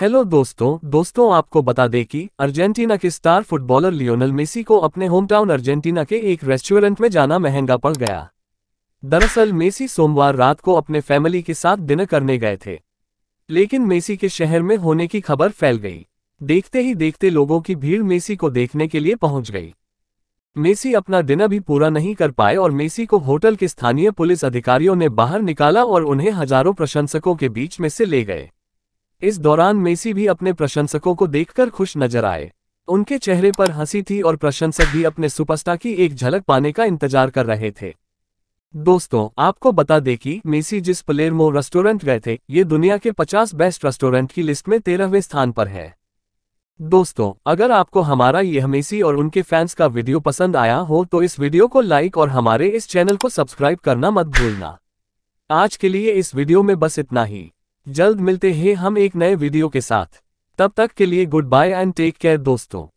hello दोस्तों दोस्तों आपको बता दें कि अर्जेंटीना के स्टार फुटबॉलर लियोनल मेसी को अपने होमटाउन अर्जेंटीना के एक रेस्टोरेंट में जाना महंगा पड़ गया दरअसल मेसी सोमवार रात को अपने फैमिली के साथ डिनर करने गए थे लेकिन मेसी के शहर में होने की खबर फैल गई देखते ही देखते लोगों की भीड़ मेसी को देखने के लिए पहुंच गई मेसी अपना डिनर भी पूरा नहीं कर पाए और मेसी को होटल के स्थानीय पुलिस अधिकारियों ने बाहर निकाला और उन्हें हजारों प्रशंसकों के बीच में से ले गए इस दौरान मेसी भी अपने प्रशंसकों को देखकर खुश नजर आए उनके चेहरे पर हंसी थी और प्रशंसक भी अपने सुपरस्टार की एक झलक पाने का इंतजार कर रहे थे दोस्तों आपको बता दें कि मेसी जिस पलेरमो रेस्टोरेंट गए थे ये दुनिया के 50 बेस्ट रेस्टोरेंट की लिस्ट में तेरहवें स्थान पर है दोस्तों अगर आपको हमारा यह मेसी और उनके फैंस का वीडियो पसंद आया हो तो इस वीडियो को लाइक और हमारे इस चैनल को सब्सक्राइब करना मत भूलना आज के लिए इस वीडियो में बस इतना ही जल्द मिलते हैं हम एक नए वीडियो के साथ तब तक के लिए good bye and take care दोस्तों